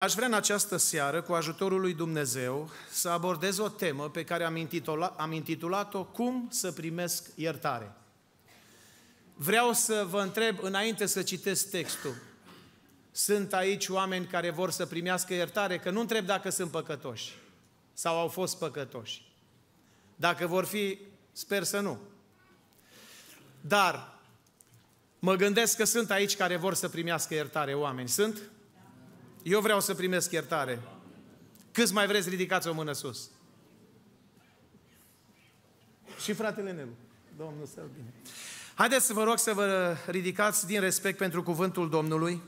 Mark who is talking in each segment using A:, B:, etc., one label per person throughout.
A: Aș vrea în această seară, cu ajutorul lui Dumnezeu, să abordez o temă pe care am, intitula, am intitulat-o Cum să primesc iertare. Vreau să vă întreb, înainte să citesc textul, sunt aici oameni care vor să primească iertare, că nu întreb dacă sunt păcătoși sau au fost păcătoși. Dacă vor fi, sper să nu. Dar mă gândesc că sunt aici care vor să primească iertare oameni. Sunt? Eu vreau să primesc iertare. Câți mai vreți, ridicați o mână sus. Și fratele Nelu. Domnul să bine. Haideți să vă rog să vă ridicați din respect pentru cuvântul Domnului.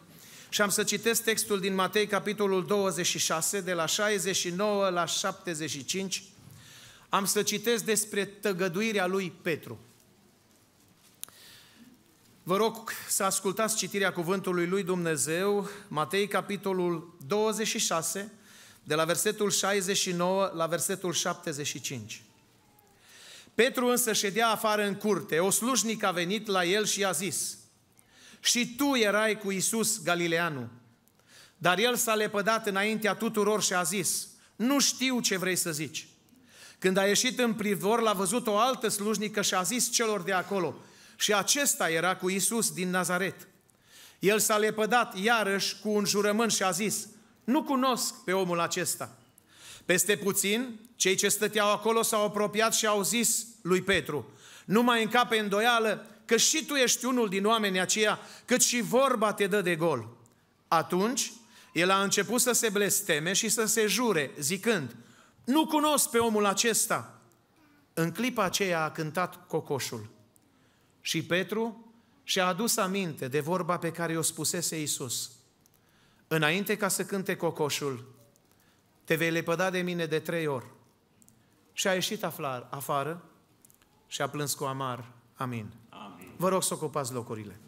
A: Și am să citesc textul din Matei, capitolul 26, de la 69 la 75. Am să citesc despre tăgăduirea lui Petru. Vă rog să ascultați citirea cuvântului lui Dumnezeu, Matei, capitolul 26, de la versetul 69 la versetul 75. Petru însă ședea afară în curte, o slujnică a venit la el și a zis, Și tu erai cu Isus Galileanu. Dar el s-a lepădat înaintea tuturor și a zis, Nu știu ce vrei să zici. Când a ieșit în privor, l-a văzut o altă slujnică și a zis celor de acolo, și acesta era cu Isus din Nazaret. El s-a lepădat iarăși cu un jurământ și a zis, nu cunosc pe omul acesta. Peste puțin, cei ce stăteau acolo s-au apropiat și au zis lui Petru, nu mai încape îndoială că și tu ești unul din oamenii aceia, cât și vorba te dă de gol. Atunci, el a început să se blesteme și să se jure, zicând, nu cunosc pe omul acesta. În clipa aceea a cântat cocoșul. Și Petru și-a adus aminte de vorba pe care o spusese Isus. Înainte ca să cânte cocoșul, te vei lepăda de mine de trei ori. Și a ieșit aflar, afară și a plâns cu amar. Amin. Amin. Vă rog să ocupați locurile.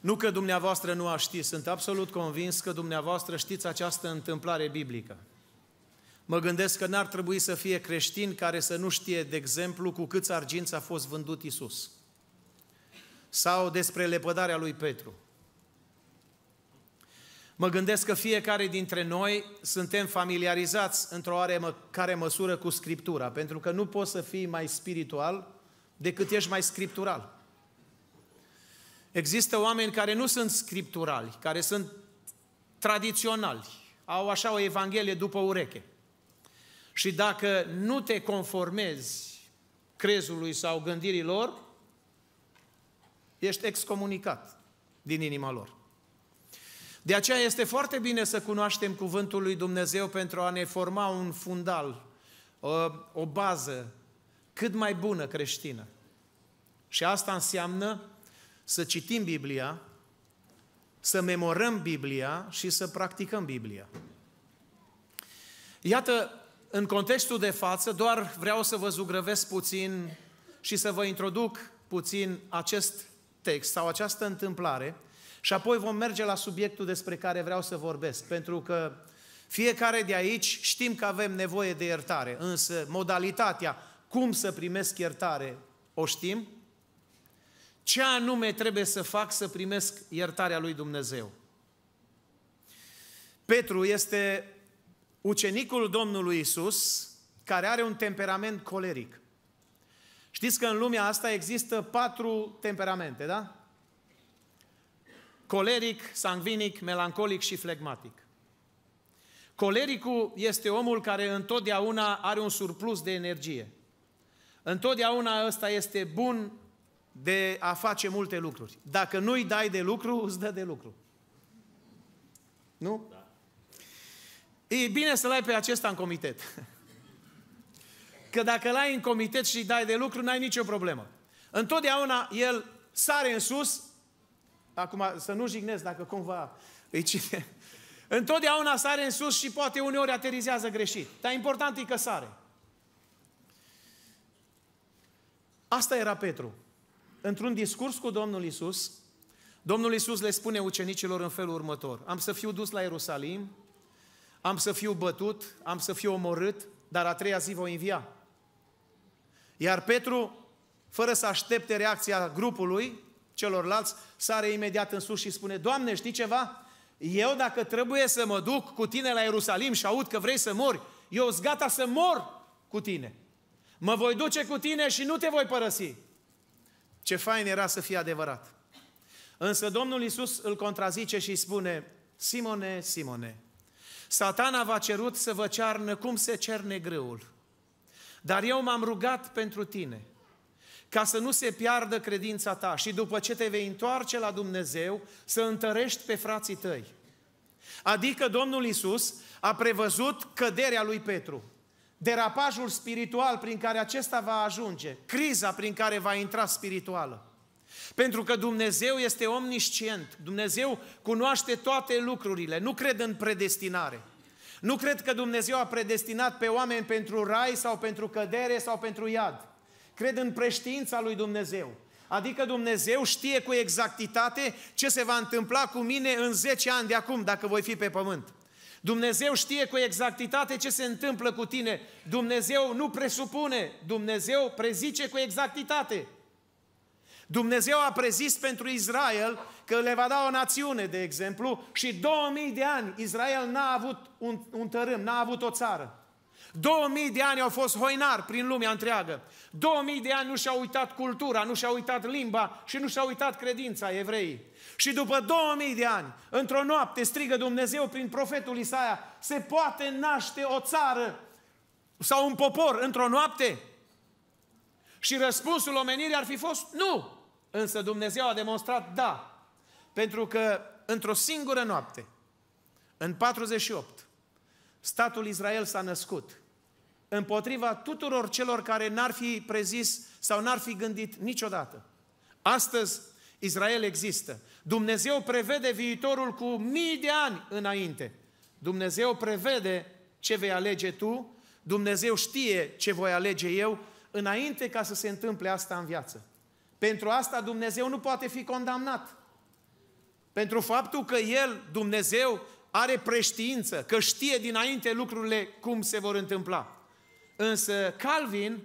A: Nu că dumneavoastră nu a ști, sunt absolut convins că dumneavoastră știți această întâmplare biblică. Mă gândesc că n-ar trebui să fie creștin care să nu știe, de exemplu, cu câți arginți a fost vândut Isus. Sau despre lepădarea lui Petru. Mă gândesc că fiecare dintre noi suntem familiarizați într-o oarecare măsură cu Scriptura, pentru că nu poți să fii mai spiritual decât ești mai scriptural. Există oameni care nu sunt scripturali, care sunt tradiționali, au așa o evanghelie după ureche. Și dacă nu te conformezi crezului sau gândirii lor, ești excomunicat din inima lor. De aceea este foarte bine să cunoaștem cuvântul lui Dumnezeu pentru a ne forma un fundal, o, o bază cât mai bună creștină. Și asta înseamnă să citim Biblia, să memorăm Biblia și să practicăm Biblia. Iată în contextul de față, doar vreau să vă zugrăvesc puțin și să vă introduc puțin acest text sau această întâmplare și apoi vom merge la subiectul despre care vreau să vorbesc, pentru că fiecare de aici știm că avem nevoie de iertare, însă modalitatea cum să primesc iertare o știm, ce anume trebuie să fac să primesc iertarea lui Dumnezeu. Petru este ucenicul Domnului Isus, care are un temperament coleric. Știți că în lumea asta există patru temperamente, da? Coleric, sangvinic, melancolic și flegmatic. Colericul este omul care întotdeauna are un surplus de energie. Întotdeauna ăsta este bun de a face multe lucruri. Dacă nu-i dai de lucru, îți dă de lucru. Nu? Da. E bine să-l ai pe acesta în comitet. Că dacă l-ai în comitet și dai de lucru, n-ai nicio problemă. Întotdeauna el sare în sus, acum să nu jignesc dacă cumva îi cine... Întotdeauna sare în sus și poate uneori aterizează greșit. Dar important e că sare. Asta era Petru. Într-un discurs cu Domnul Isus, Domnul Isus le spune ucenicilor în felul următor. Am să fiu dus la Ierusalim, am să fiu bătut, am să fiu omorât, dar a treia zi voi învia. Iar Petru, fără să aștepte reacția grupului, celorlalți, sare imediat în sus și spune, Doamne, știi ceva? Eu dacă trebuie să mă duc cu tine la Ierusalim și aud că vrei să mori, eu sunt gata să mor cu tine. Mă voi duce cu tine și nu te voi părăsi. Ce fain era să fie adevărat. Însă Domnul Isus îl contrazice și îi spune, Simone, Simone, Satana v-a cerut să vă cearnă cum se cerne greul. Dar eu m-am rugat pentru tine, ca să nu se piardă credința ta și după ce te vei întoarce la Dumnezeu, să întărești pe frații tăi. Adică Domnul Isus a prevăzut căderea lui Petru, derapajul spiritual prin care acesta va ajunge, criza prin care va intra spirituală. Pentru că Dumnezeu este omniscient, Dumnezeu cunoaște toate lucrurile, nu cred în predestinare. Nu cred că Dumnezeu a predestinat pe oameni pentru rai sau pentru cădere sau pentru iad. Cred în preștiința lui Dumnezeu. Adică Dumnezeu știe cu exactitate ce se va întâmpla cu mine în 10 ani de acum, dacă voi fi pe pământ. Dumnezeu știe cu exactitate ce se întâmplă cu tine. Dumnezeu nu presupune, Dumnezeu prezice cu exactitate. Dumnezeu a prezis pentru Israel că le va da o națiune, de exemplu, și 2000 de ani Israel n-a avut un, un tărâm, n-a avut o țară. 2000 de ani au fost hoinari prin lumea întreagă. 2000 de ani nu și-au uitat cultura, nu și-au uitat limba și nu și-au uitat credința evreii. Și după 2000 de ani, într-o noapte, strigă Dumnezeu prin profetul Isaia, se poate naște o țară sau un popor într-o noapte? Și răspunsul omenirii ar fi fost nu. Însă Dumnezeu a demonstrat da. Pentru că într-o singură noapte, în 48, statul Israel s-a născut împotriva tuturor celor care n-ar fi prezis sau n-ar fi gândit niciodată. Astăzi, Israel există. Dumnezeu prevede viitorul cu mii de ani înainte. Dumnezeu prevede ce vei alege tu, Dumnezeu știe ce voi alege eu, înainte ca să se întâmple asta în viață. Pentru asta Dumnezeu nu poate fi condamnat. Pentru faptul că El, Dumnezeu, are preștiință, că știe dinainte lucrurile cum se vor întâmpla. Însă Calvin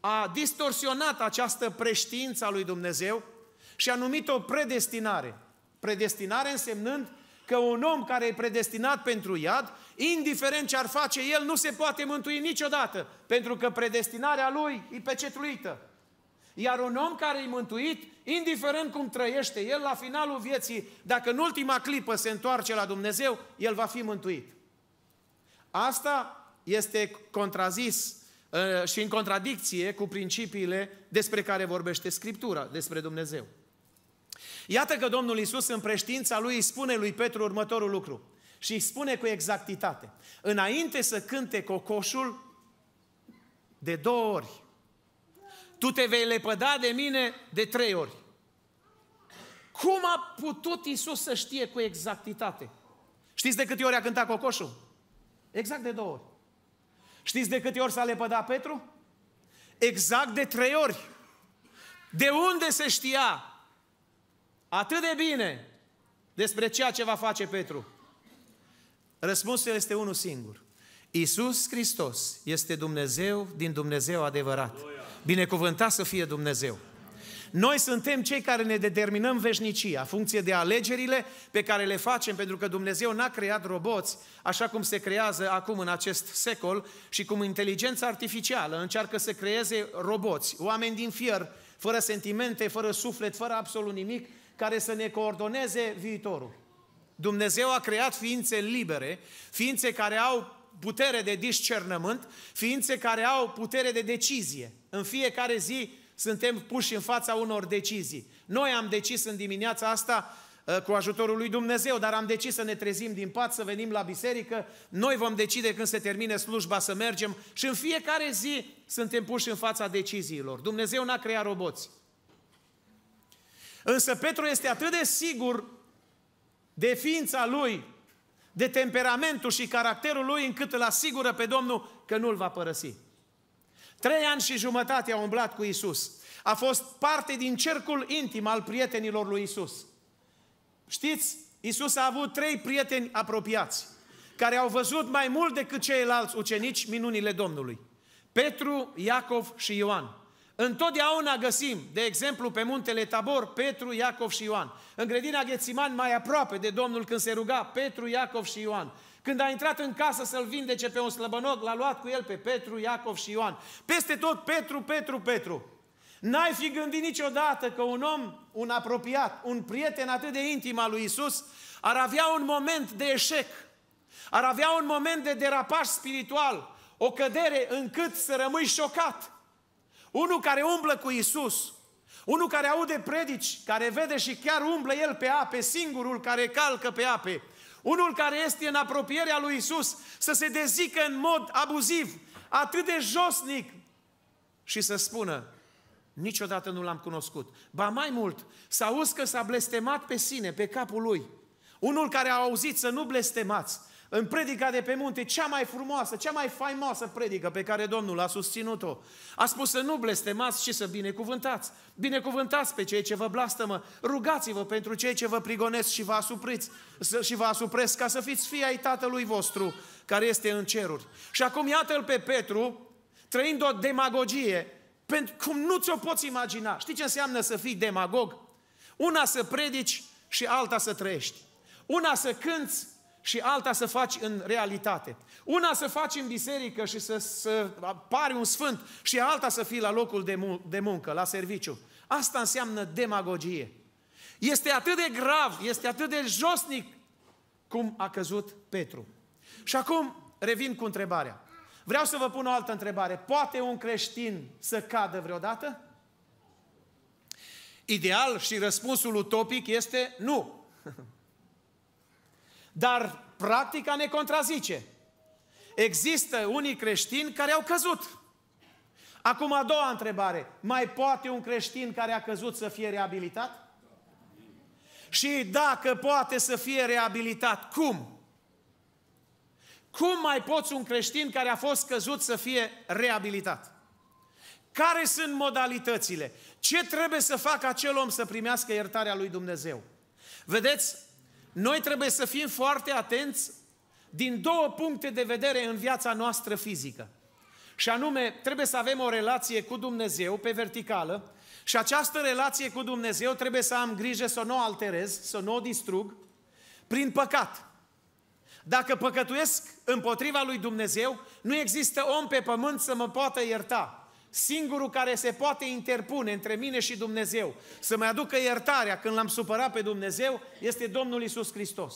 A: a distorsionat această preștiință a lui Dumnezeu și a numit-o predestinare. Predestinare însemnând că un om care e predestinat pentru iad, indiferent ce ar face el, nu se poate mântui niciodată, pentru că predestinarea lui e pecetluită. Iar un om care e mântuit, indiferent cum trăiește el, la finalul vieții, dacă în ultima clipă se întoarce la Dumnezeu, el va fi mântuit. Asta este contrazis ă, și în contradicție cu principiile despre care vorbește Scriptura, despre Dumnezeu. Iată că Domnul Isus în preștiința lui îi spune lui Petru următorul lucru și îi spune cu exactitate. Înainte să cânte cocoșul, de două ori tu te vei lepăda de mine de trei ori. Cum a putut Isus să știe cu exactitate? Știți de câte ori a cântat cocoșul? Exact de două ori. Știți de câte ori s-a lepădat Petru? Exact de trei ori. De unde se știa atât de bine despre ceea ce va face Petru? Răspunsul este unul singur. Iisus Hristos este Dumnezeu din Dumnezeu adevărat. Binecuvântat să fie Dumnezeu! Noi suntem cei care ne determinăm veșnicia, funcție de alegerile pe care le facem, pentru că Dumnezeu n-a creat roboți așa cum se creează acum în acest secol și cum inteligența artificială încearcă să creeze roboți, oameni din fier, fără sentimente, fără suflet, fără absolut nimic, care să ne coordoneze viitorul. Dumnezeu a creat ființe libere, ființe care au putere de discernământ, ființe care au putere de decizie. În fiecare zi suntem puși în fața unor decizii. Noi am decis în dimineața asta ă, cu ajutorul lui Dumnezeu, dar am decis să ne trezim din pat, să venim la biserică, noi vom decide când se termine slujba să mergem și în fiecare zi suntem puși în fața deciziilor. Dumnezeu n-a creat roboți. Însă Petru este atât de sigur de ființa lui de temperamentul și caracterul lui încât îl asigură pe Domnul că nu îl va părăsi. Trei ani și jumătate a umblat cu Isus. A fost parte din cercul intim al prietenilor lui Isus. Știți, Isus a avut trei prieteni apropiați, care au văzut mai mult decât ceilalți ucenici minunile Domnului. Petru, Iacov și Ioan. Întotdeauna găsim, de exemplu, pe muntele Tabor, Petru, Iacov și Ioan. În grădina Ghețiman, mai aproape de Domnul când se ruga, Petru, Iacov și Ioan. Când a intrat în casă să-l vindece pe un slăbănog, l-a luat cu el pe Petru, Iacov și Ioan. Peste tot Petru, Petru, Petru. N-ai fi gândit niciodată că un om, un apropiat, un prieten atât de intim al lui Isus, ar avea un moment de eșec, ar avea un moment de derapaj spiritual, o cădere încât să rămâi șocat, unul care umblă cu Isus, unul care aude predici, care vede și chiar umblă el pe ape, singurul care calcă pe ape, unul care este în apropierea lui Isus, să se dezică în mod abuziv, atât de josnic și să spună, niciodată nu l-am cunoscut. Ba mai mult, să auzi că s-a blestemat pe sine, pe capul lui. Unul care a auzit să nu blestemați, în predica de pe munte, cea mai frumoasă, cea mai faimoasă predică pe care Domnul a susținut-o. A spus să nu blestemați și să binecuvântați. Binecuvântați pe cei ce vă blastămă, rugați-vă pentru cei ce vă prigonesc și vă asupriți și vă asupresc ca să fiți fii ai Tatălui vostru care este în ceruri. Și acum iată-l pe Petru, trăind o demagogie, pentru cum nu ți-o poți imagina. Știi ce înseamnă să fii demagog? Una să predici și alta să trăiești. Una să cânți și alta să faci în realitate. Una să faci în biserică și să, să pari un sfânt și alta să fii la locul de, mun- de muncă, la serviciu. Asta înseamnă demagogie. Este atât de grav, este atât de josnic cum a căzut Petru. Și acum revin cu întrebarea. Vreau să vă pun o altă întrebare. Poate un creștin să cadă vreodată? Ideal și răspunsul utopic este nu. Dar practica ne contrazice. Există unii creștini care au căzut. Acum a doua întrebare. Mai poate un creștin care a căzut să fie reabilitat? Și dacă poate să fie reabilitat, cum? Cum mai poți un creștin care a fost căzut să fie reabilitat? Care sunt modalitățile? Ce trebuie să facă acel om să primească iertarea lui Dumnezeu? Vedeți, noi trebuie să fim foarte atenți din două puncte de vedere în viața noastră fizică. Și anume, trebuie să avem o relație cu Dumnezeu pe verticală și această relație cu Dumnezeu trebuie să am grijă să nu o alterez, să nu o distrug prin păcat. Dacă păcătuiesc împotriva lui Dumnezeu, nu există om pe pământ să mă poată ierta singurul care se poate interpune între mine și Dumnezeu, să-mi aducă iertarea când l-am supărat pe Dumnezeu, este Domnul Isus Hristos.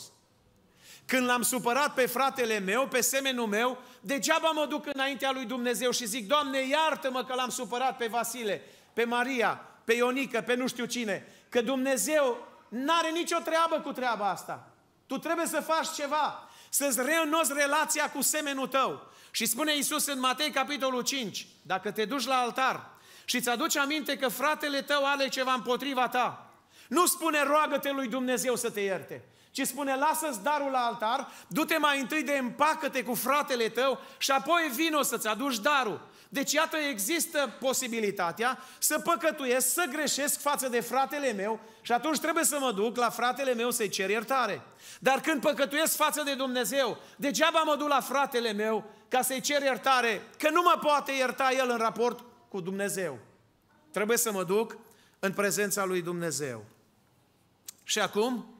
A: Când l-am supărat pe fratele meu, pe semenul meu, degeaba mă duc înaintea lui Dumnezeu și zic, Doamne, iartă-mă că l-am supărat pe Vasile, pe Maria, pe Ionică, pe nu știu cine. Că Dumnezeu n-are nicio treabă cu treaba asta. Tu trebuie să faci ceva, să-ți reînnoți relația cu semenul tău. Și spune Iisus în Matei capitolul 5, dacă te duci la altar și îți aduci aminte că fratele tău are ceva împotriva ta, nu spune roagă-te lui Dumnezeu să te ierte, ci spune lasă-ți darul la altar, du-te mai întâi de împacă-te cu fratele tău și apoi vino să-ți aduci darul. Deci iată, există posibilitatea să păcătuiesc, să greșesc față de fratele meu și atunci trebuie să mă duc la fratele meu să-i cer iertare. Dar când păcătuiesc față de Dumnezeu, degeaba mă duc la fratele meu ca să-i cer iertare, că nu mă poate ierta el în raport cu Dumnezeu. Trebuie să mă duc în prezența lui Dumnezeu. Și acum,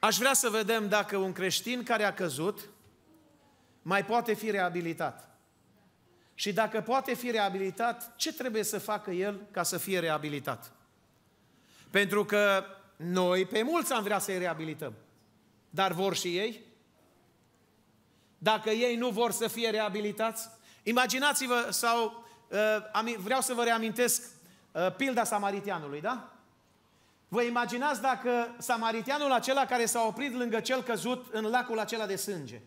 A: aș vrea să vedem dacă un creștin care a căzut mai poate fi reabilitat. Și dacă poate fi reabilitat, ce trebuie să facă el ca să fie reabilitat? Pentru că noi pe mulți am vrea să-i reabilităm. Dar vor și ei? Dacă ei nu vor să fie reabilitați? Imaginați-vă, sau uh, vreau să vă reamintesc uh, pilda samaritianului, da? Vă imaginați dacă samaritianul acela care s-a oprit lângă cel căzut în lacul acela de sânge,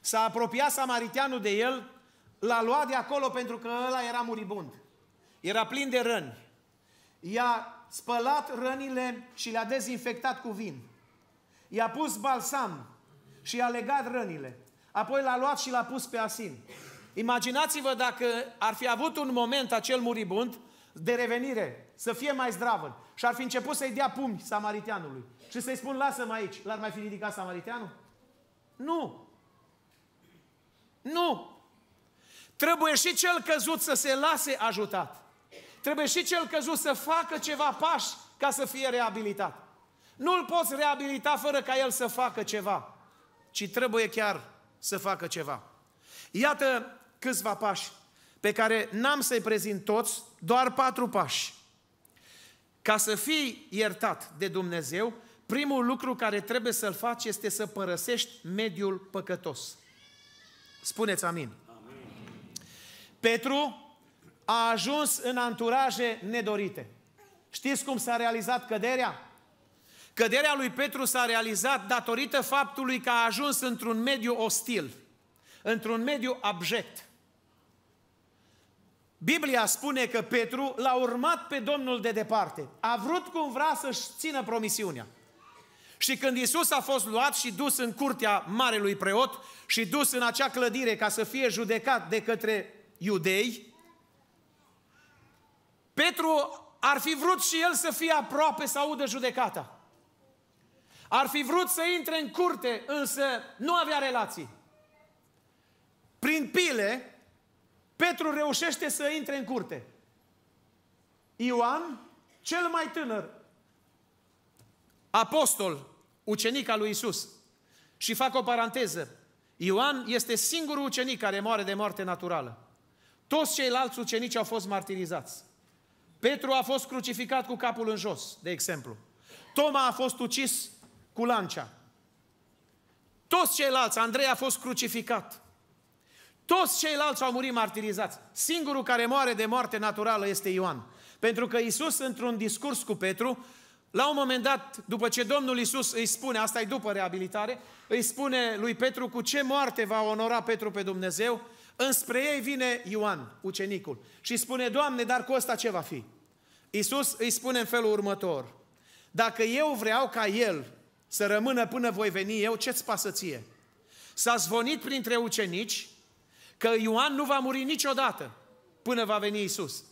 A: s-a apropiat samaritianul de el l-a luat de acolo pentru că ăla era muribund. Era plin de răni. I-a spălat rănile și le-a dezinfectat cu vin. I-a pus balsam și i-a legat rănile. Apoi l-a luat și l-a pus pe asin. Imaginați-vă dacă ar fi avut un moment acel muribund de revenire, să fie mai zdravă și ar fi început să-i dea pumni samariteanului și să-i spun lasă-mă aici, l-ar mai fi ridicat samariteanul? Nu! Nu! Trebuie și cel căzut să se lase ajutat. Trebuie și cel căzut să facă ceva pași ca să fie reabilitat. Nu-l poți reabilita fără ca el să facă ceva, ci trebuie chiar să facă ceva. Iată câțiva pași pe care n-am să-i prezint toți, doar patru pași. Ca să fii iertat de Dumnezeu, primul lucru care trebuie să-l faci este să părăsești mediul păcătos. Spuneți amin. Petru a ajuns în anturaje nedorite. Știți cum s-a realizat căderea? Căderea lui Petru s-a realizat datorită faptului că a ajuns într-un mediu ostil, într-un mediu abject. Biblia spune că Petru l-a urmat pe Domnul de departe. A vrut cum vrea să-și țină promisiunea. Și când Isus a fost luat și dus în curtea marelui preot și dus în acea clădire ca să fie judecat de către iudei, Petru ar fi vrut și el să fie aproape să audă judecata. Ar fi vrut să intre în curte, însă nu avea relații. Prin pile, Petru reușește să intre în curte. Ioan, cel mai tânăr, apostol, ucenic al lui Isus. Și fac o paranteză. Ioan este singurul ucenic care moare de moarte naturală. Toți ceilalți ucenici au fost martirizați. Petru a fost crucificat cu capul în jos, de exemplu. Toma a fost ucis cu lancia. Toți ceilalți, Andrei a fost crucificat. Toți ceilalți au murit martirizați. Singurul care moare de moarte naturală este Ioan. Pentru că Isus, într-un discurs cu Petru, la un moment dat, după ce Domnul Isus îi spune, asta e după reabilitare, îi spune lui Petru cu ce moarte va onora Petru pe Dumnezeu, Înspre ei vine Ioan, ucenicul, și spune, Doamne, dar cu ăsta ce va fi? Iisus îi spune în felul următor, dacă eu vreau ca el să rămână până voi veni eu, ce-ți pasă ție? S-a zvonit printre ucenici că Ioan nu va muri niciodată până va veni Isus.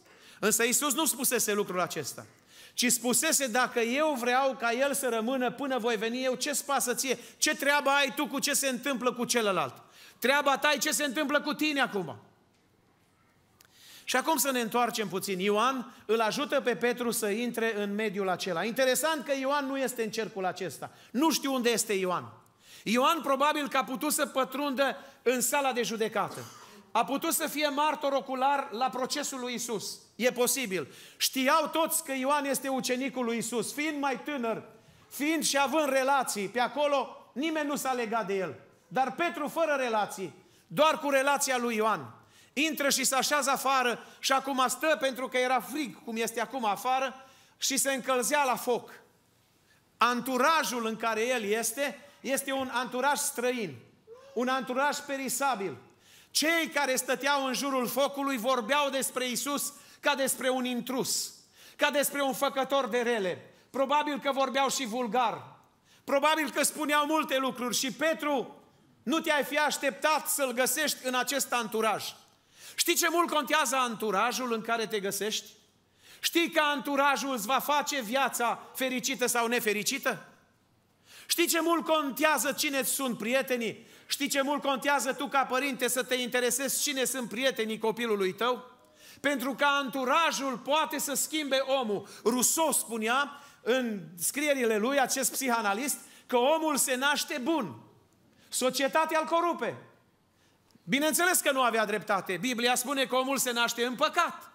A: Însă Isus nu spusese lucrul acesta, ci spusese dacă eu vreau ca el să rămână până voi veni eu, ce-ți pasă ție? Ce treabă ai tu cu ce se întâmplă cu celălalt? Treaba ta e ce se întâmplă cu tine acum. Și acum să ne întoarcem puțin. Ioan îl ajută pe Petru să intre în mediul acela. Interesant că Ioan nu este în cercul acesta. Nu știu unde este Ioan. Ioan probabil că a putut să pătrundă în sala de judecată. A putut să fie martor ocular la procesul lui Isus. E posibil. Știau toți că Ioan este ucenicul lui Isus, fiind mai tânăr, fiind și având relații pe acolo, nimeni nu s-a legat de el. Dar Petru fără relații, doar cu relația lui Ioan. Intră și se așează afară și acum stă pentru că era frig, cum este acum afară, și se încălzea la foc. Anturajul în care el este, este un anturaj străin, un anturaj perisabil. Cei care stăteau în jurul focului vorbeau despre Isus ca despre un intrus, ca despre un făcător de rele. Probabil că vorbeau și vulgar. Probabil că spuneau multe lucruri și Petru nu te-ai fi așteptat să-l găsești în acest anturaj. Știi ce mult contează anturajul în care te găsești? Știi că anturajul îți va face viața fericită sau nefericită? Știi ce mult contează cine sunt prietenii? Știi ce mult contează tu ca părinte să te interesezi cine sunt prietenii copilului tău? Pentru că anturajul poate să schimbe omul. Rousseau spunea în scrierile lui, acest psihanalist, că omul se naște bun, Societatea îl corupe. Bineînțeles că nu avea dreptate. Biblia spune că omul se naște în păcat.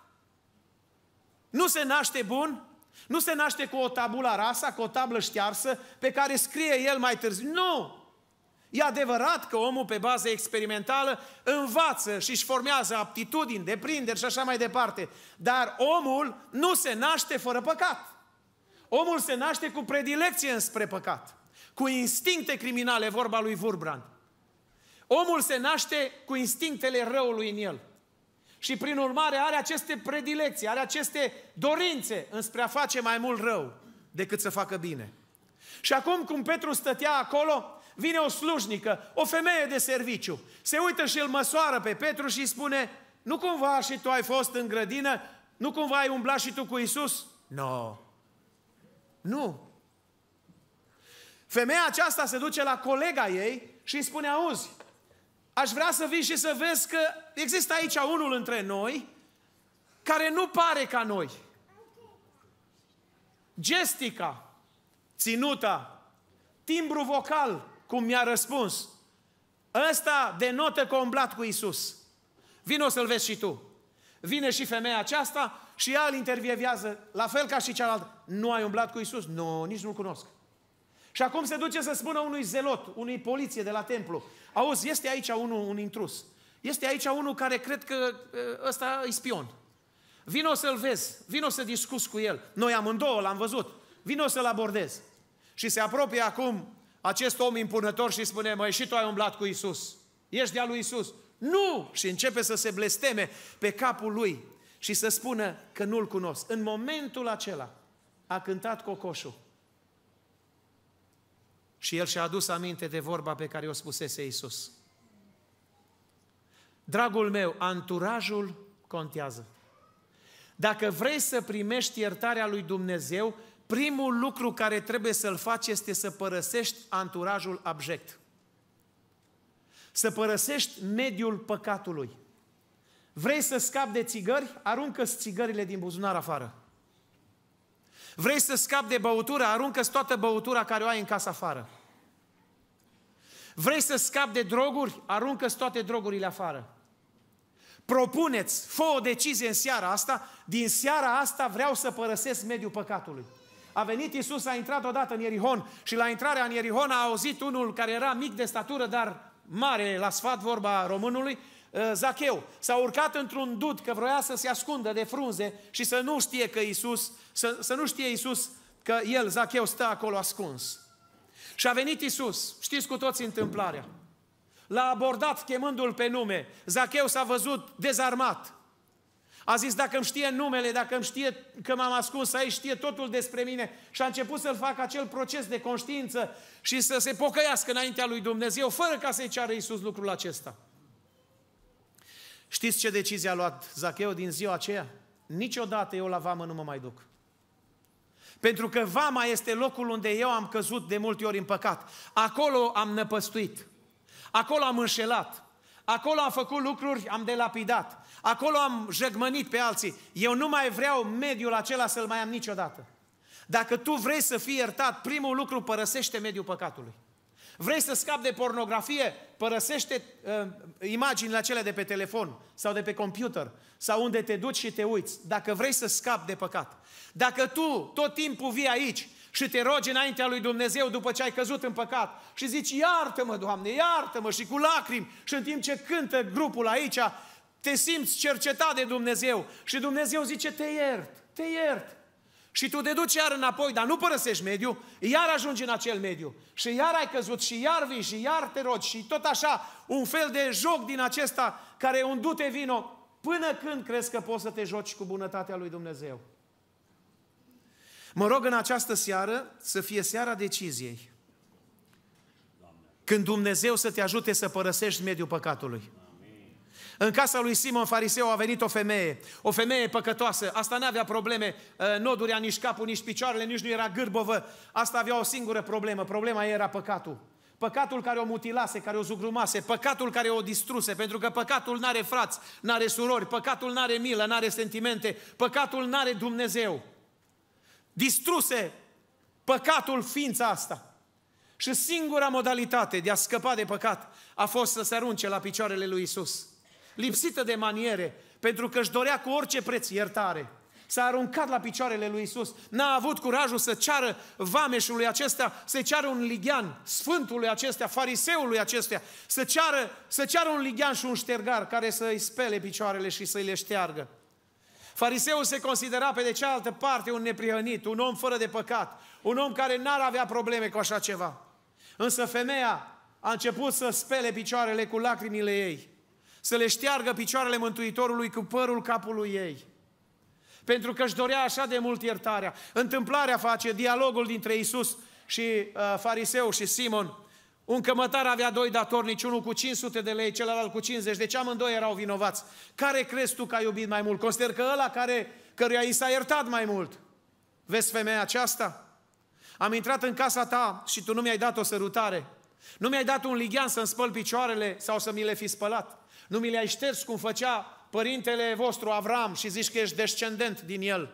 A: Nu se naște bun, nu se naște cu o tabula rasa, cu o tablă ștearsă pe care scrie el mai târziu. Nu! E adevărat că omul pe bază experimentală învață și își formează aptitudini, deprinderi și așa mai departe. Dar omul nu se naște fără păcat. Omul se naște cu predilecție înspre păcat cu instincte criminale, vorba lui Vurbrand. Omul se naște cu instinctele răului în el. Și prin urmare are aceste predilecții, are aceste dorințe înspre a face mai mult rău decât să facă bine. Și acum cum Petru stătea acolo, vine o slujnică, o femeie de serviciu. Se uită și îl măsoară pe Petru și îi spune, nu cumva și tu ai fost în grădină? Nu cumva ai umblat și tu cu Isus? No. Nu. Femeia aceasta se duce la colega ei și îi spune, auzi, aș vrea să vii și să vezi că există aici unul între noi care nu pare ca noi. Gestica, ținuta, timbru vocal, cum mi-a răspuns. Ăsta denotă că umblat cu Isus. Vino să-l vezi și tu. Vine și femeia aceasta și ea îl intervievează, la fel ca și cealaltă. Nu ai umblat cu Isus? Nu, nici nu-l cunosc. Și acum se duce să spună unui zelot, unui poliție de la templu, auzi, este aici unul, un intrus, este aici unul care cred că ă, ăsta e spion. Vino să-l vezi, vino să discuți cu el. Noi amândouă l-am văzut, vino să-l abordez. Și se apropie acum acest om impunător și spune, măi, și tu ai umblat cu Isus. Ești de-a lui Isus. Nu! Și începe să se blesteme pe capul lui și să spună că nu-l cunosc. În momentul acela a cântat cocoșul. Și el și-a adus aminte de vorba pe care o spusese Isus. Dragul meu, anturajul contează. Dacă vrei să primești iertarea lui Dumnezeu, primul lucru care trebuie să-l faci este să părăsești anturajul abject. Să părăsești mediul păcatului. Vrei să scapi de țigări? Aruncă-ți țigările din buzunar afară. Vrei să scapi de băutură? Aruncă-ți toată băutura care o ai în casa afară. Vrei să scapi de droguri? Aruncă-ți toate drogurile afară. Propuneți, fă o decizie în seara asta, din seara asta vreau să părăsesc mediul păcatului. A venit Isus, a intrat odată în Ierihon și la intrarea în Ierihon a auzit unul care era mic de statură, dar mare la sfat vorba românului Eh, Zacheu s-a urcat într-un dud că vroia să se ascundă de frunze și să nu știe că Isus, să, să nu știe Isus că el, Zacheu, stă acolo ascuns. Și a venit Isus, știți cu toți întâmplarea. L-a abordat chemându-l pe nume. Zacheu s-a văzut dezarmat. A zis, dacă îmi știe numele, dacă îmi știe că m-am ascuns aici, știe totul despre mine. Și a început să-l facă acel proces de conștiință și să se pocăiască înaintea lui Dumnezeu, fără ca să-i ceară Iisus lucrul acesta. Știți ce decizie a luat Zacheu din ziua aceea? Niciodată eu la vamă nu mă mai duc. Pentru că vama este locul unde eu am căzut de multe ori în păcat. Acolo am năpăstuit. Acolo am înșelat. Acolo am făcut lucruri, am delapidat. Acolo am jăgmănit pe alții. Eu nu mai vreau mediul acela să-l mai am niciodată. Dacă tu vrei să fii iertat, primul lucru părăsește mediul păcatului. Vrei să scapi de pornografie? Părăsește uh, imaginile acelea de pe telefon sau de pe computer sau unde te duci și te uiți. Dacă vrei să scapi de păcat. Dacă tu tot timpul vii aici și te rogi înaintea lui Dumnezeu după ce ai căzut în păcat și zici, iartă-mă, Doamne, iartă-mă și cu lacrimi și în timp ce cântă grupul aici, te simți cercetat de Dumnezeu și Dumnezeu zice, te iert, te iert, și tu te duci iar înapoi, dar nu părăsești mediu. iar ajungi în acel mediu. Și iar ai căzut, și iar vii, și iar te rogi, și tot așa, un fel de joc din acesta care un dute vino. Până când crezi că poți să te joci cu bunătatea lui Dumnezeu? Mă rog în această seară să fie seara deciziei. Când Dumnezeu să te ajute să părăsești mediul păcatului. În casa lui Simon Fariseu a venit o femeie, o femeie păcătoasă. Asta nu avea probleme, ă, nu durea nici capul, nici picioarele, nici nu era gârbovă. Asta avea o singură problemă, problema ei era păcatul. Păcatul care o mutilase, care o zugrumase, păcatul care o distruse, pentru că păcatul n-are frați, n-are surori, păcatul n-are milă, n-are sentimente, păcatul n-are Dumnezeu. Distruse păcatul ființa asta. Și singura modalitate de a scăpa de păcat a fost să se arunce la picioarele lui Isus lipsită de maniere, pentru că își dorea cu orice preț iertare. S-a aruncat la picioarele lui Isus. N-a avut curajul să ceară vameșului acesta, să ceară un lighean, sfântului acesta, fariseului acestea, să ceară, să ceară un lighean și un ștergar care să i spele picioarele și să i le șteargă. Fariseul se considera pe de cealaltă parte un neprihănit, un om fără de păcat, un om care n-ar avea probleme cu așa ceva. Însă femeia a început să spele picioarele cu lacrimile ei să le șteargă picioarele Mântuitorului cu părul capului ei. Pentru că își dorea așa de mult iertarea. Întâmplarea face dialogul dintre Isus și uh, fariseu și Simon. Un cămătar avea doi datornici, unul cu 500 de lei, celălalt cu 50, deci amândoi erau vinovați. Care crezi tu că ai iubit mai mult? Consider că ăla care, căruia i s-a iertat mai mult. Vezi femeia aceasta? Am intrat în casa ta și tu nu mi-ai dat o sărutare. Nu mi-ai dat un lighean să-mi spăl picioarele sau să mi le fi spălat. Nu mi le-ai șters cum făcea părintele vostru Avram și zici că ești descendent din el.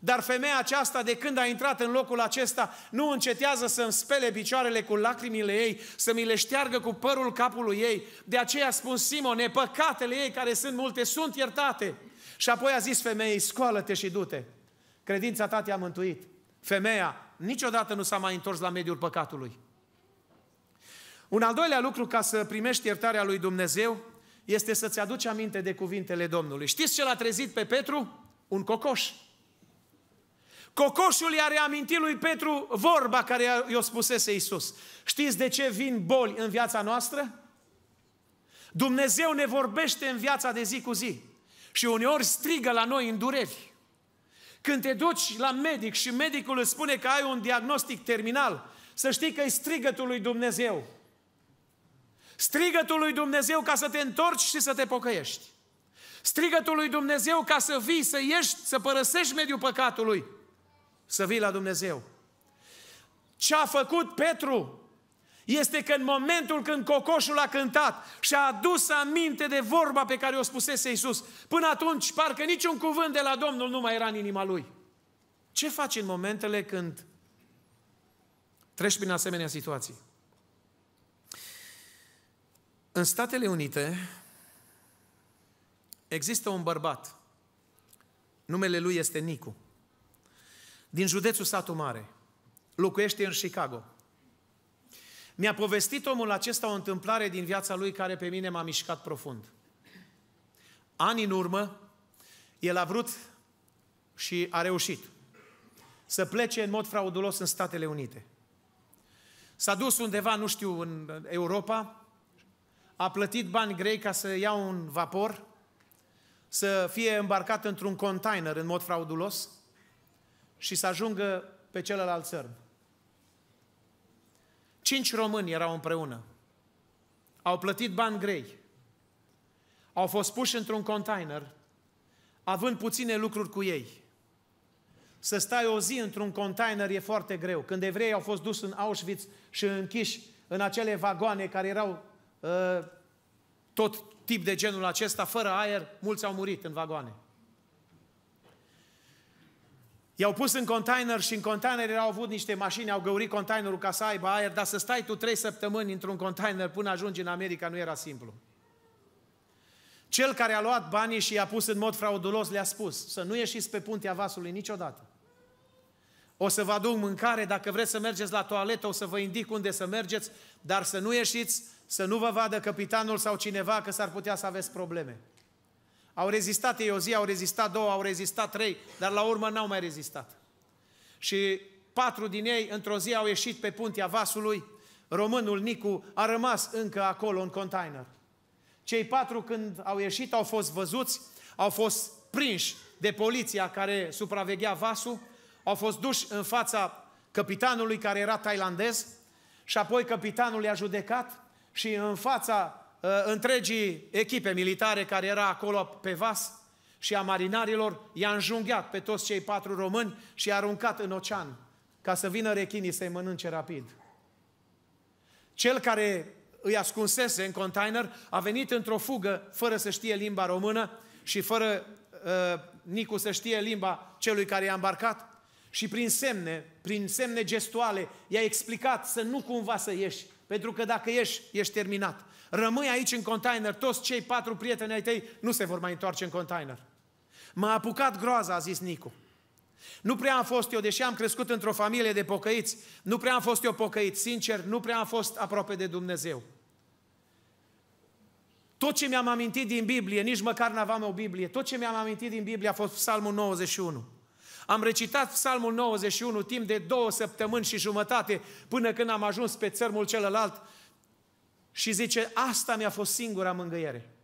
A: Dar femeia aceasta, de când a intrat în locul acesta, nu încetează să îmi spele picioarele cu lacrimile ei, să mi le șteargă cu părul capului ei. De aceea spun Simone, păcatele ei care sunt multe sunt iertate. Și apoi a zis femeii, scoală-te și du-te. Credința ta te-a mântuit. Femeia niciodată nu s-a mai întors la mediul păcatului. Un al doilea lucru ca să primești iertarea lui Dumnezeu este să-ți aduci aminte de cuvintele Domnului. Știți ce l-a trezit pe Petru? Un cocoș. Cocoșul i-a reamintit lui Petru vorba care i-o spusese Iisus. Știți de ce vin boli în viața noastră? Dumnezeu ne vorbește în viața de zi cu zi și uneori strigă la noi în dureri. Când te duci la medic și medicul îți spune că ai un diagnostic terminal, să știi că e strigătul lui Dumnezeu. Strigătul lui Dumnezeu ca să te întorci și să te pocăiești. Strigătul lui Dumnezeu ca să vii, să ieși, să părăsești mediul păcatului. Să vii la Dumnezeu. Ce a făcut Petru este că în momentul când cocoșul a cântat și a adus aminte de vorba pe care o spusese Iisus, până atunci parcă niciun cuvânt de la Domnul nu mai era în inima lui. Ce faci în momentele când treci prin asemenea situații? În Statele Unite există un bărbat. Numele lui este Nicu. Din județul Satu Mare. Locuiește în Chicago. Mi-a povestit omul acesta o întâmplare din viața lui care pe mine m-a mișcat profund. Ani în urmă, el a vrut și a reușit să plece în mod fraudulos în Statele Unite. S-a dus undeva, nu știu, în Europa, a plătit bani grei ca să ia un vapor, să fie îmbarcat într-un container în mod fraudulos și să ajungă pe celălalt țărm. Cinci români erau împreună. Au plătit bani grei. Au fost puși într-un container, având puține lucruri cu ei. Să stai o zi într-un container e foarte greu. Când evreii au fost dus în Auschwitz și închiși în acele vagoane care erau Ă, tot tip de genul acesta, fără aer, mulți au murit în vagoane. I-au pus în container și în container au avut niște mașini, au găurit containerul ca să aibă aer, dar să stai tu trei săptămâni într-un container până ajungi în America nu era simplu. Cel care a luat banii și i-a pus în mod fraudulos le-a spus să nu ieșiți pe puntea vasului niciodată. O să vă aduc mâncare, dacă vreți să mergeți la toaletă, o să vă indic unde să mergeți, dar să nu ieșiți să nu vă vadă capitanul sau cineva că s-ar putea să aveți probleme. Au rezistat ei o zi, au rezistat două, au rezistat trei, dar la urmă n-au mai rezistat. Și patru din ei într-o zi au ieșit pe puntea vasului, românul Nicu a rămas încă acolo în container. Cei patru când au ieșit au fost văzuți, au fost prinși de poliția care supraveghea vasul, au fost duși în fața capitanului care era tailandez și apoi capitanul i-a judecat și în fața uh, întregii echipe militare care era acolo pe vas și a marinarilor, i-a înjunghiat pe toți cei patru români și i-a aruncat în ocean ca să vină rechinii să-i mănânce rapid. Cel care îi ascunsese în container a venit într-o fugă fără să știe limba română și fără uh, Nicu să știe limba celui care i-a îmbarcat și prin semne, prin semne gestuale, i-a explicat să nu cumva să ieși pentru că dacă ești, ești terminat. Rămâi aici în container, toți cei patru prieteni ai tăi nu se vor mai întoarce în container. M-a apucat groaza, a zis Nicu. Nu prea am fost eu, deși am crescut într-o familie de pocăiți, nu prea am fost eu pocăit, sincer, nu prea am fost aproape de Dumnezeu. Tot ce mi-am amintit din Biblie, nici măcar n-aveam o Biblie, tot ce mi-am amintit din Biblie a fost Psalmul 91. Am recitat Psalmul 91 timp de două săptămâni și jumătate până când am ajuns pe țărmul celălalt și zice, asta mi-a fost singura mângâiere.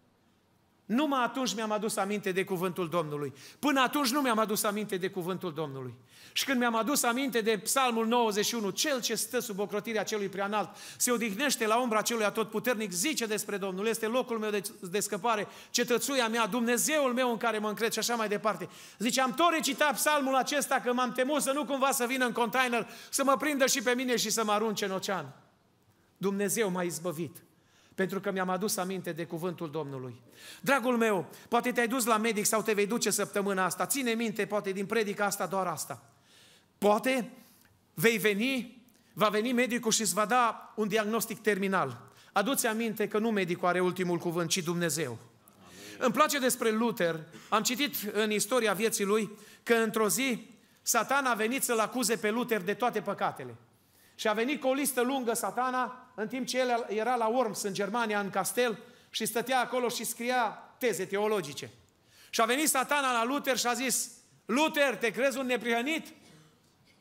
A: Numai atunci mi-am adus aminte de cuvântul Domnului. Până atunci nu mi-am adus aminte de cuvântul Domnului. Și când mi-am adus aminte de Psalmul 91, cel ce stă sub ocrotirea celui preanalt, se odihnește la umbra celui atotputernic, zice despre Domnul, este locul meu de, de scăpare, cetățuia mea, Dumnezeul meu în care mă încred și așa mai departe. Zice, am tot recitat psalmul acesta că m-am temut să nu cumva să vină în container, să mă prindă și pe mine și să mă arunce în ocean. Dumnezeu m-a izbăvit pentru că mi-am adus aminte de cuvântul Domnului. Dragul meu, poate te-ai dus la medic sau te vei duce săptămâna asta, ține minte, poate din predica asta doar asta. Poate vei veni, va veni medicul și îți va da un diagnostic terminal. Aduți aminte că nu medicul are ultimul cuvânt, ci Dumnezeu. Amin. Îmi place despre Luther, am citit în istoria vieții lui că într-o zi Satan a venit să-l acuze pe Luther de toate păcatele. Și a venit cu o listă lungă satana în timp ce el era la Worms, în Germania, în castel, și stătea acolo și scria teze teologice. Și a venit satana la Luther și a zis, Luther, te crezi un neprihănit?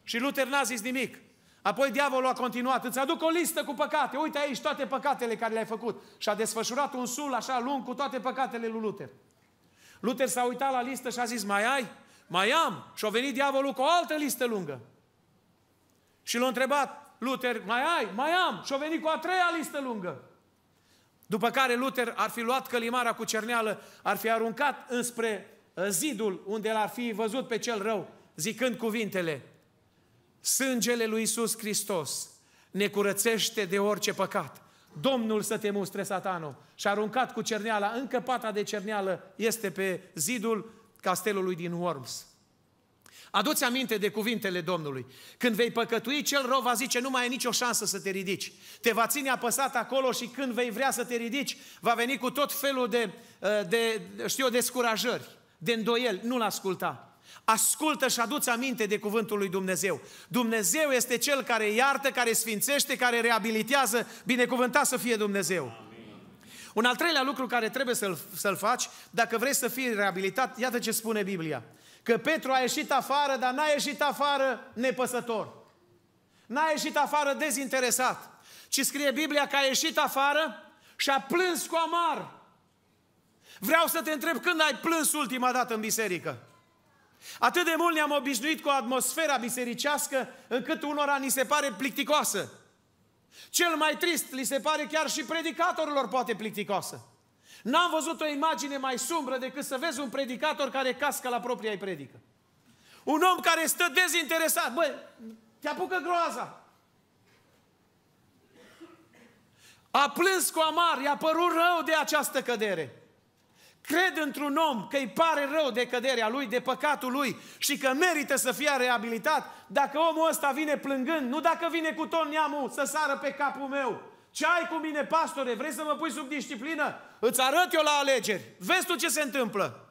A: Și Luther n-a zis nimic. Apoi diavolul a continuat, îți aduc o listă cu păcate, uite aici toate păcatele care le-ai făcut. Și a desfășurat un sul așa lung cu toate păcatele lui Luther. Luther s-a uitat la listă și a zis, mai ai? Mai am. Și a venit diavolul cu o altă listă lungă. Și l-a întrebat, Luther, mai ai, mai am. Și-o venit cu a treia listă lungă. După care Luther ar fi luat călimara cu cerneală, ar fi aruncat înspre uh, zidul unde l-ar fi văzut pe cel rău, zicând cuvintele, Sângele lui Iisus Hristos ne curățește de orice păcat. Domnul să te mustre, satanul. Și a aruncat cu cerneala, încă pata de cerneală este pe zidul castelului din Worms. Aduți aminte de cuvintele Domnului. Când vei păcătui, cel rău va zice, nu mai ai nicio șansă să te ridici. Te va ține apăsat acolo și când vei vrea să te ridici, va veni cu tot felul de, uh, de știu eu, descurajări, de îndoieli. Nu-l asculta. Ascultă și aduți aminte de cuvântul lui Dumnezeu. Dumnezeu este Cel care iartă, care sfințește, care reabilitează. Binecuvântat să fie Dumnezeu. Amin. Un al treilea lucru care trebuie să-l, să faci, dacă vrei să fii reabilitat, iată ce spune Biblia. Că Petru a ieșit afară, dar n-a ieșit afară nepăsător. N-a ieșit afară dezinteresat. Ci scrie Biblia că a ieșit afară și a plâns cu amar. Vreau să te întreb când ai plâns ultima dată în biserică. Atât de mult ne-am obișnuit cu atmosfera bisericească încât unora ni se pare plicticoasă. Cel mai trist li se pare chiar și predicatorilor poate plicticoasă. N-am văzut o imagine mai sumbră decât să vezi un predicator care cască la propria ei predică. Un om care stă dezinteresat. Băi, te apucă groaza. A plâns cu amar, i-a părut rău de această cădere. Cred într-un om că îi pare rău de căderea lui, de păcatul lui și că merită să fie reabilitat dacă omul ăsta vine plângând, nu dacă vine cu ton neamul să sară pe capul meu. Ce ai cu mine, pastore? Vrei să mă pui sub disciplină? Îți arăt eu la alegeri. Vezi tu ce se întâmplă.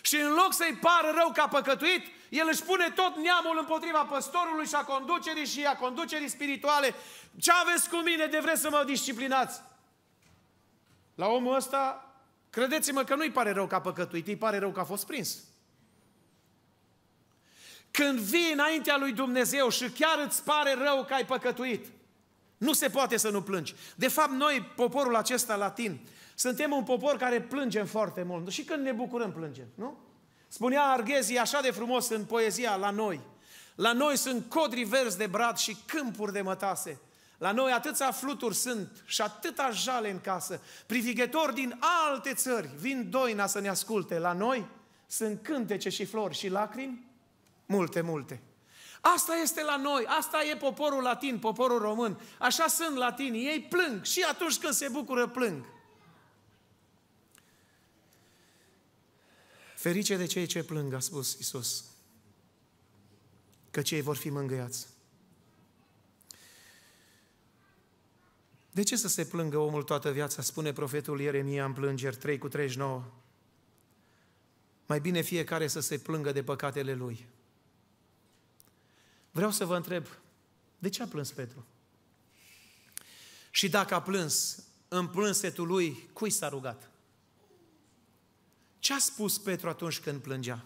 A: Și în loc să-i pară rău că a păcătuit, el își pune tot neamul împotriva păstorului și a conducerii și a conducerii spirituale. Ce aveți cu mine de vreți să mă disciplinați? La omul ăsta, credeți-mă că nu-i pare rău că a păcătuit, îi pare rău că a fost prins. Când vii înaintea lui Dumnezeu și chiar îți pare rău că ai păcătuit, nu se poate să nu plângi. De fapt, noi, poporul acesta latin, suntem un popor care plângem foarte mult. Și când ne bucurăm, plângem, nu? Spunea Arghezi așa de frumos în poezia La noi. La noi sunt codri verzi de brad și câmpuri de mătase. La noi atâția fluturi sunt și atâta jale în casă. Privighetori din alte țări vin doina să ne asculte. La noi sunt cântece și flori și lacrimi multe, multe. Asta este la noi, asta e poporul latin, poporul român. Așa sunt latinii, ei plâng și atunci când se bucură plâng. Ferice de cei ce plâng, a spus Isus, că cei vor fi mângâiați. De ce să se plângă omul toată viața, spune profetul Ieremia în plângeri 3 cu 39? Mai bine fiecare să se plângă de păcatele lui. Vreau să vă întreb, de ce a plâns Petru? Și dacă a plâns, în plânsetul lui, cui s-a rugat? Ce a spus Petru atunci când plângea?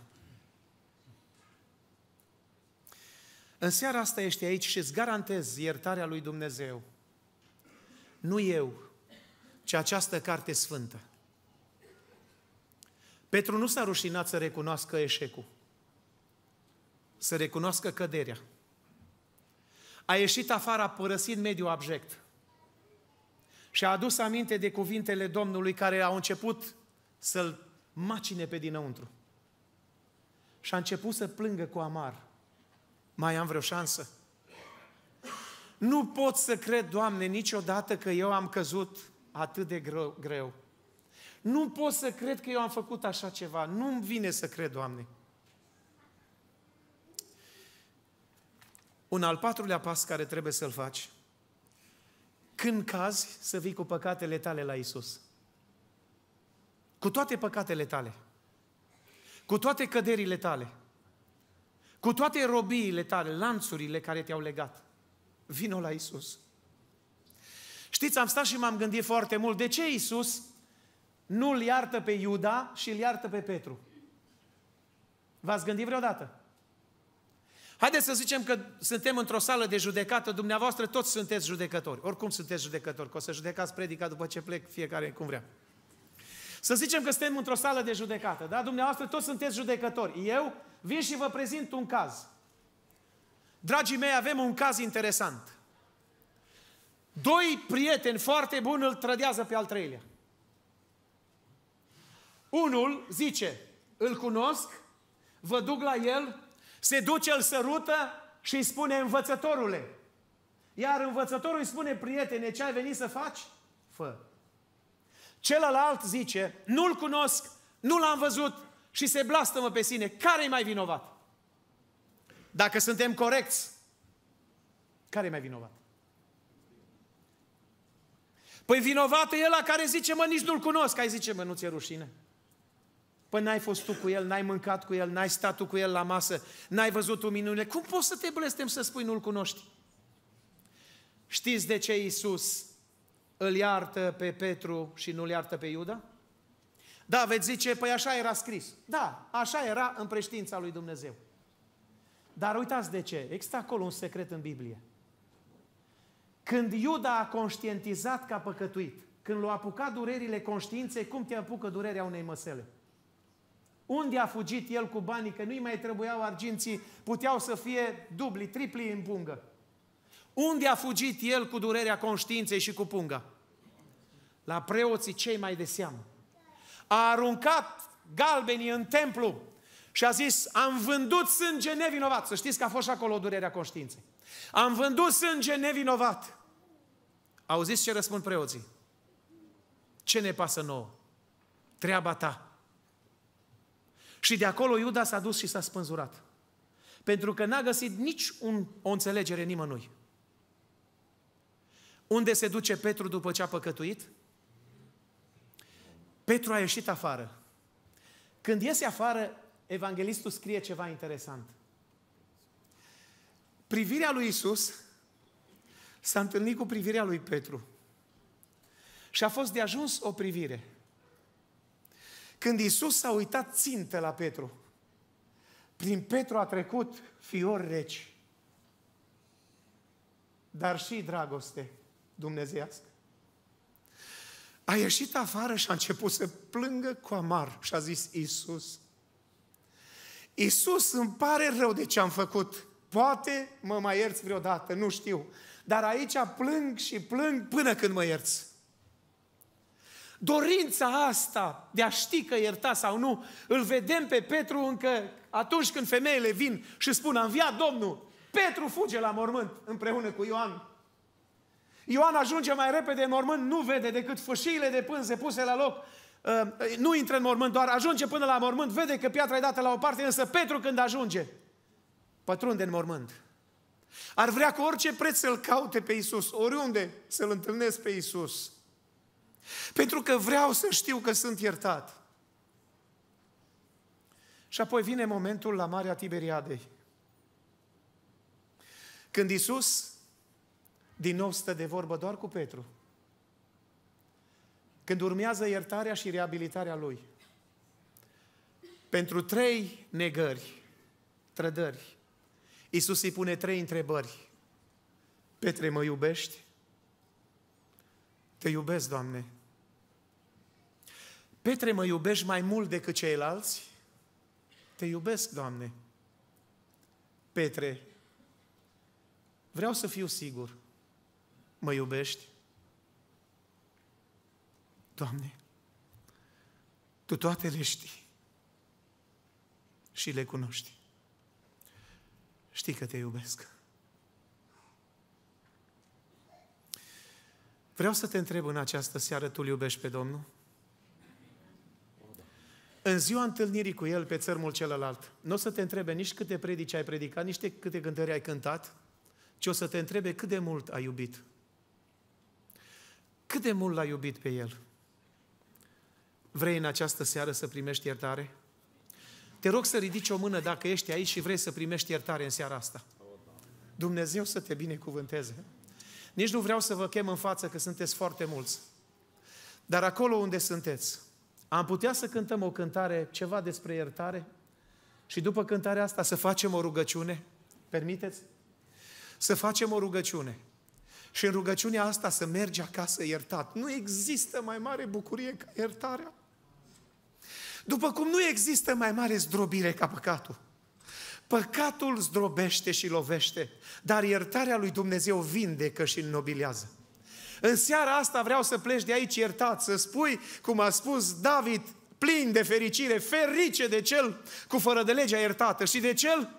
A: În seara asta ești aici și îți garantez iertarea lui Dumnezeu. Nu eu, ci această carte sfântă. Petru nu s-a rușinat să recunoască eșecul, să recunoască căderea a ieșit afară, a părăsit mediul abject. Și a adus aminte de cuvintele Domnului care au început să-l macine pe dinăuntru. Și a început să plângă cu amar. Mai am vreo șansă? Nu pot să cred, Doamne, niciodată că eu am căzut atât de greu. greu. Nu pot să cred că eu am făcut așa ceva. Nu-mi vine să cred, Doamne. Un al patrulea pas care trebuie să-l faci, când cazi, să vii cu păcatele tale la Isus. Cu toate păcatele tale. Cu toate căderile tale. Cu toate robiile tale, lanțurile care te-au legat. Vino la Isus. Știți, am stat și m-am gândit foarte mult, de ce Isus nu l iartă pe Iuda și îl iartă pe Petru? V-ați gândit vreodată? Haideți să zicem că suntem într-o sală de judecată, dumneavoastră toți sunteți judecători. Oricum sunteți judecători, că o să judecați predica după ce plec fiecare cum vrea. Să zicem că suntem într-o sală de judecată, da? Dumneavoastră toți sunteți judecători. Eu vin și vă prezint un caz. Dragii mei, avem un caz interesant. Doi prieteni foarte buni îl trădează pe al treilea. Unul zice, îl cunosc, vă duc la el, se duce, îl sărută și îi spune, învățătorule. Iar învățătorul îi spune, prietene, ce ai venit să faci? Fă. Celălalt zice, nu-l cunosc, nu l-am văzut și se blastămă pe sine. Care-i mai vinovat? Dacă suntem corecți, care-i mai vinovat? Păi vinovat e la care zice, mă, nici nu-l cunosc. Ai zice, mă, nu ți-e rușine? Păi n-ai fost tu cu el, n-ai mâncat cu el, n-ai stat tu cu el la masă, n-ai văzut o minune. Cum poți să te blestem să spui nu-l cunoști? Știți de ce Iisus îl iartă pe Petru și nu-l iartă pe Iuda? Da, veți zice, păi așa era scris. Da, așa era în preștiința lui Dumnezeu. Dar uitați de ce. Există acolo un secret în Biblie. Când Iuda a conștientizat că a păcătuit, când l-a apucat durerile conștiinței, cum te apucă durerea unei măsele? Unde a fugit el cu banii? Că nu-i mai trebuiau arginții, puteau să fie dubli, tripli în pungă. Unde a fugit el cu durerea conștiinței și cu punga? La preoții cei mai de seamă. A aruncat galbenii în templu și a zis, am vândut sânge nevinovat. Să știți că a fost și acolo durerea conștiinței. Am vândut sânge nevinovat. Auziți ce răspund preoții? Ce ne pasă nouă? Treaba ta. Și de acolo Iuda s-a dus și s-a spânzurat. Pentru că n-a găsit nici un, o înțelegere nimănui. Unde se duce Petru după ce a păcătuit? Petru a ieșit afară. Când iese afară, evanghelistul scrie ceva interesant. Privirea lui Isus s-a întâlnit cu privirea lui Petru. Și a fost de ajuns o privire. Când Isus s-a uitat țintă la Petru, prin Petru a trecut fior reci, dar și dragoste dumnezeiască. A ieșit afară și a început să plângă cu amar și a zis Isus, Isus, îmi pare rău de ce am făcut. Poate mă mai ierți vreodată, nu știu. Dar aici plâng și plâng până când mă ierți. Dorința asta de a ști că ierta sau nu, îl vedem pe Petru încă atunci când femeile vin și spun, a înviat Domnul. Petru fuge la mormânt împreună cu Ioan. Ioan ajunge mai repede în mormânt, nu vede decât fâșiile de pânze puse la loc. Uh, nu intră în mormânt, doar ajunge până la mormânt, vede că piatra e dată la o parte, însă Petru când ajunge, pătrunde în mormânt. Ar vrea cu orice preț să-L caute pe Iisus, oriunde să-L întâlnesc pe Iisus. Pentru că vreau să știu că sunt iertat. Și apoi vine momentul la Marea Tiberiadei. Când Isus din nou stă de vorbă doar cu Petru. Când urmează iertarea și reabilitarea lui. Pentru trei negări, trădări, Isus îi pune trei întrebări. Petre, mă iubești? Te iubesc, Doamne. Petre, mă iubești mai mult decât ceilalți? Te iubesc, Doamne. Petre, vreau să fiu sigur. Mă iubești? Doamne, Tu toate le știi și le cunoști. Știi că te iubesc. Vreau să te întreb în această seară, tu iubești pe Domnul? În ziua întâlnirii cu el pe țărmul celălalt, nu o să te întrebe nici câte predici ai predicat, nici câte cântări ai cântat, ci o să te întrebe cât de mult ai iubit. Cât de mult l-ai iubit pe el? Vrei în această seară să primești iertare? Te rog să ridici o mână dacă ești aici și vrei să primești iertare în seara asta. Dumnezeu să te binecuvânteze. Nici nu vreau să vă chem în față că sunteți foarte mulți. Dar acolo unde sunteți, am putea să cântăm o cântare, ceva despre iertare? Și după cântarea asta să facem o rugăciune? Permiteți? Să facem o rugăciune. Și în rugăciunea asta să mergi acasă iertat. Nu există mai mare bucurie ca iertarea. După cum nu există mai mare zdrobire ca păcatul. Păcatul zdrobește și lovește, dar iertarea lui Dumnezeu vindecă și înnobilează. În seara asta vreau să pleci de aici iertat, să spui, cum a spus David, plin de fericire, ferice de cel cu fără de legea iertată și de cel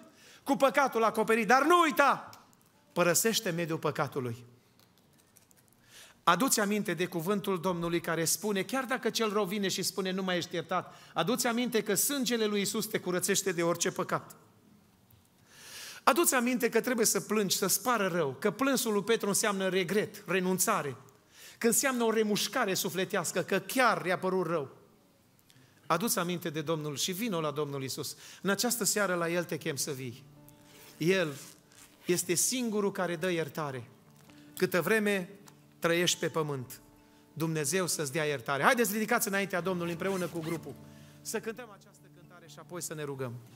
A: cu păcatul acoperit. Dar nu uita, părăsește mediul păcatului. Aduți aminte de cuvântul Domnului care spune, chiar dacă cel rău vine și spune nu mai ești iertat, aduți aminte că sângele lui Isus te curățește de orice păcat. Aduți aminte că trebuie să plângi, să spară rău, că plânsul lui Petru înseamnă regret, renunțare, că înseamnă o remușcare sufletească, că chiar i-a părut rău. Aduți aminte de Domnul și vină la Domnul Isus. În această seară la El te chem să vii. El este singurul care dă iertare. Câtă vreme trăiești pe pământ, Dumnezeu să-ți dea iertare. Haideți, ridicați înaintea Domnului împreună cu grupul. Să cântăm această cântare și apoi să ne rugăm.